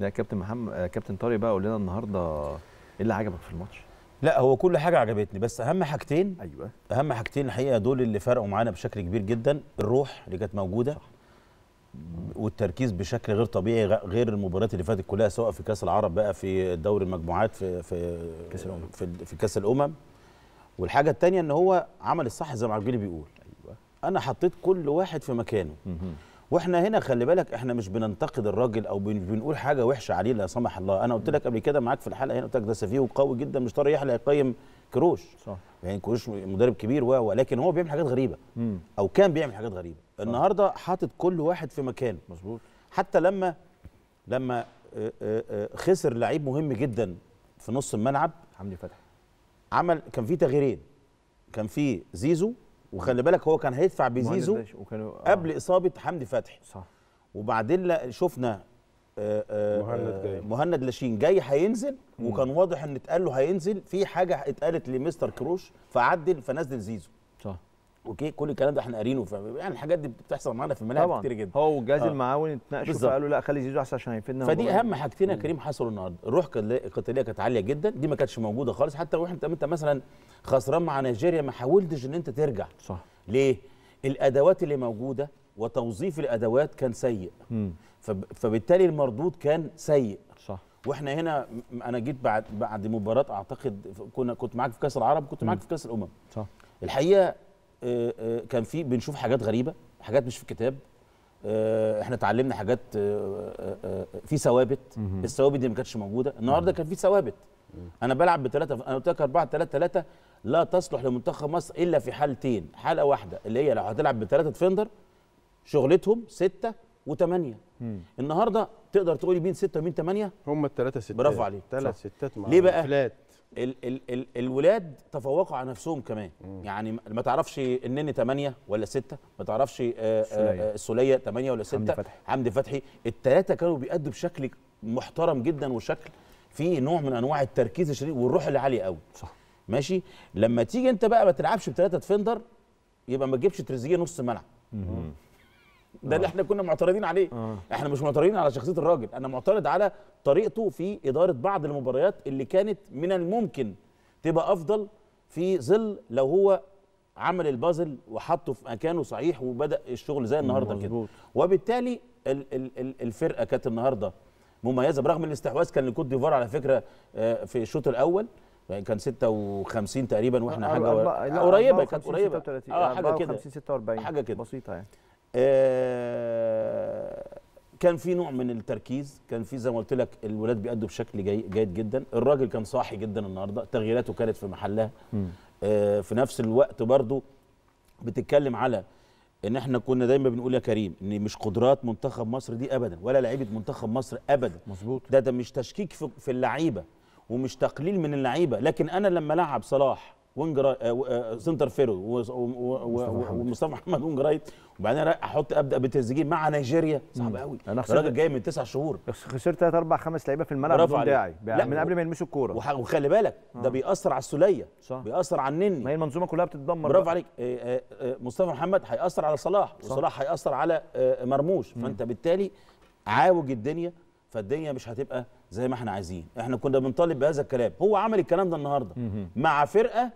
لا كابتن محمد كابتن طارق بقى قول لنا النهارده ايه اللي عجبك في الماتش؟ لا هو كل حاجه عجبتني بس اهم حاجتين ايوه اهم حاجتين الحقيقه دول اللي فرقوا معانا بشكل كبير جدا الروح اللي كانت موجوده صح. والتركيز بشكل غير طبيعي غير المباريات اللي فاتت كلها سواء في كاس العرب بقى في دوري المجموعات في في كاس الامم في, في كاس الامم والحاجه الثانيه ان هو عمل الصح زي ما عبد بيقول ايوه انا حطيت كل واحد في مكانه واحنا هنا خلي بالك احنا مش بننتقد الراجل او بنقول حاجه وحشه عليه لا سمح الله انا قلت لك قبل كده معاك في الحلقه هنا قلت لك ده سفيه وقوي جدا مش طارق يحلى يقيم كروش صح يعني كروش مدرب كبير و ولكن هو بيعمل حاجات غريبه مم. او كان بيعمل حاجات غريبه صح. النهارده حاطط كل واحد في مكانه مظبوط حتى لما لما آه، آه، آه، خسر لعيب مهم جدا في نص الملعب حمدي فتحي عمل كان في تغييرين كان في زيزو وخلي بالك هو كان هيدفع بزيزو آه. قبل اصابه حمدي فتحي صح وبعدين شفنا آه، آه، مهند جاي مهند لاشين جاي هينزل وكان واضح ان اتقال له هينزل في حاجه اتقالت لمستر كروش فعدل فنزل زيزو اوكي كل الكلام ده احنا قارينه يعني الحاجات دي بتحصل معانا في الملاعب كتير جدا هو وجهاز آه. المعاون اتناقشوا فقالوا لا خلي زيزو احسن عشان هيفيدنا فدي اهم حاجتين يا كريم حصلوا النهارده الروح القتاليه كانت عاليه جدا دي ما كانتش موجوده خالص حتى لو انت انت مثلا خسران مع نيجيريا ما حاولتش ان انت ترجع صح ليه الادوات اللي موجوده وتوظيف الادوات كان سيء فب... فبالتالي المردود كان سيء صح واحنا هنا انا جيت بعد بعد مباراه اعتقد كنا كنت معاك في كاس العرب كنت معاك في كاس الامم صح الحقيقه آه، آه، كان في بنشوف حاجات غريبه حاجات مش في الكتاب آه، احنا اتعلمنا حاجات في ثوابت الثوابت دي ما كانتش موجوده النهارده كان في ثوابت انا بلعب بثلاثه انا قلت لك 4 3 3 لا تصلح لمنتخب مصر الا في حالتين حاله واحده اللي هي لو هتلعب بثلاثه ديفندر شغلتهم سته وثمانيه مم. النهارده تقدر تقولي مين ستة ومين ثمانية؟ هم الثلاثه ستات برافو عليك ثلاث ستات مع ليه بقى فلات. ال ال ال الولاد تفوقوا على نفسهم كمان مم. يعني ما تعرفش النني ثمانية ولا ستة ما تعرفش السوليه آه، آه، آه، ثمانية ولا ستة حمدي فتحي حمدي فتحي الثلاثه كانوا بيأدوا بشكل محترم جدا وشكل فيه نوع من انواع التركيز الشديد والروح العاليه قوي صح ماشي لما تيجي انت بقى ما تلعبش بثلاثه ديفندر يبقى ما تجيبش تريزيجيه نص ملعب ده اللي آه. احنا كنا معترضين عليه آه. احنا مش معترضين على شخصيه الراجل انا معترض على طريقته في اداره بعض المباريات اللي كانت من الممكن تبقى افضل في ظل لو هو عمل البازل وحطه في مكانه صحيح وبدا الشغل زي النهارده كده وبالتالي الفرقه كانت النهارده مميزه برغم الاستحواذ كان لكوت ديفوار على فكره آه، في الشوط الاول يعني كان 56 تقريبا واحنا حاجه قريبه كانت قريبه اه حاجه كده 56 46 حاجه كده بسيطه يعني آه، كان في نوع من التركيز كان في زي ما قلت لك الولاد بيأدوا بشكل جيد جدا الراجل كان صاحي جدا النهارده تغييراته كانت في محلها آه، في نفس الوقت برضو بتتكلم على ان احنا كنا دايما بنقول يا كريم ان مش قدرات منتخب مصر دي ابدا ولا لعيبه منتخب مصر ابدا مظبوط ده ده مش تشكيك في اللعيبه ومش تقليل من اللعيبه لكن انا لما لعب صلاح وينج آه، آه، سنتر فيرو ومصطفى محمد وينج رايت وبعدين احط ابدا بتريزيجيه مع نيجيريا صعب قوي الراجل جاي من تسع شهور خسرت ثلاث اربع خمس لعيبه في الملعب بدون داعي من قبل ما يلمسوا الكوره وخلي بالك ده آه. بيأثر على السوليه بيأثر على النني ما هي المنظومه كلها بتتدمر برافو عليك مصطفى محمد هيأثر على صلاح وصلاح هيأثر على مرموش فانت بالتالي عاوج الدنيا فالدنيا مش هتبقى زي ما احنا عايزين احنا كنا بنطالب بهذا الكلام هو عمل الكلام ده النهارده مع فرقه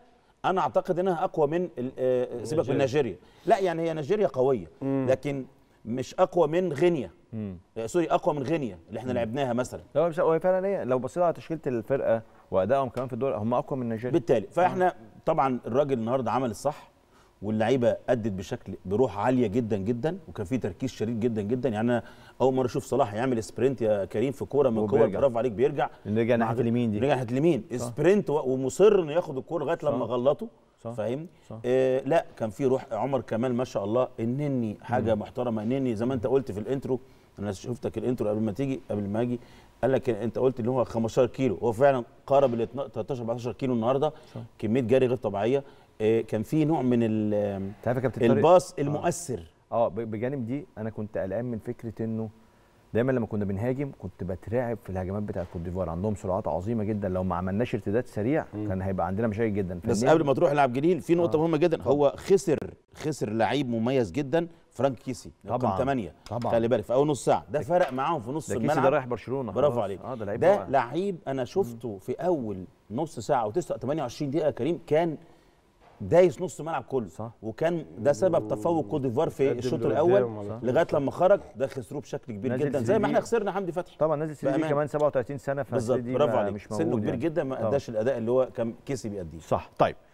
انا اعتقد انها اقوى من آه، سيبك من نيجيريا لا يعني هي نيجيريا قويه لكن مش اقوى من غينيا آه، سوري اقوى من غينيا اللي احنا لعبناها مثلا لا مش هي فعلا هي لو بصينا على تشكيله الفرقه وادائهم كمان في الدوري هم اقوى من نيجيريا بالتالي فاحنا طبعا الراجل النهارده عمل الصح واللعيبه ادت بشكل بروح عاليه جدا جدا وكان في تركيز شديد جدا جدا يعني انا اول مره اشوف صلاح يعمل سبرنت يا كريم في كوره من كوره برافو عليك بيرجع رجع ناحيه اليمين دي رجع ناحيه اليمين سبرنت ومصر انه ياخد الكوره لغايه لما غلطه فاهمني آه لا كان في روح عمر كمال ما شاء الله النني حاجه مم. محترمه النني زي ما انت قلت في الانترو انا شفتك الانترو قبل ما تيجي قبل ما اجي قال لك انت قلت ان هو 15 كيلو هو فعلا قارب ال 13 14 كيلو النهارده كميه جري غير طبيعيه إيه، كان في نوع من الباص آه. المؤثر اه بجانب دي انا كنت قلقان من فكره انه دايما لما كنا بنهاجم كنت بترعب في الهجمات بتاعت كوت ديفوار عندهم سرعات عظيمه جدا لو ما عملناش ارتداد سريع كان هيبقى عندنا مشاكل جدا بس قبل ما تروح لعب جليل في نقطه آه. مهمه جدا هو خسر خسر لعيب مميز جدا فرانك كيسي طبعا 8 طبعا خلي بالك في اول نص ساعه ده فرق معاهم في نص الملعب ده رايح برشلونه برافو عليك آه ده لعيب ده لعيب انا شفته في اول نص ساعه و 28 دقيقه كريم كان دايس نص الملعب كله صح وكان ده سبب تفوق كوت ديفوار في الشوط الاول لغايه لما خرج ده خسروه بشكل كبير جدا زي ما احنا خسرنا حمدي فتحي طبعا نازل سيدي كمان 37 سنه فبالظبط مش موجود سنه كبير يعني. جدا ما اداش الاداء اللي هو كان كيسي بيأديه صح طيب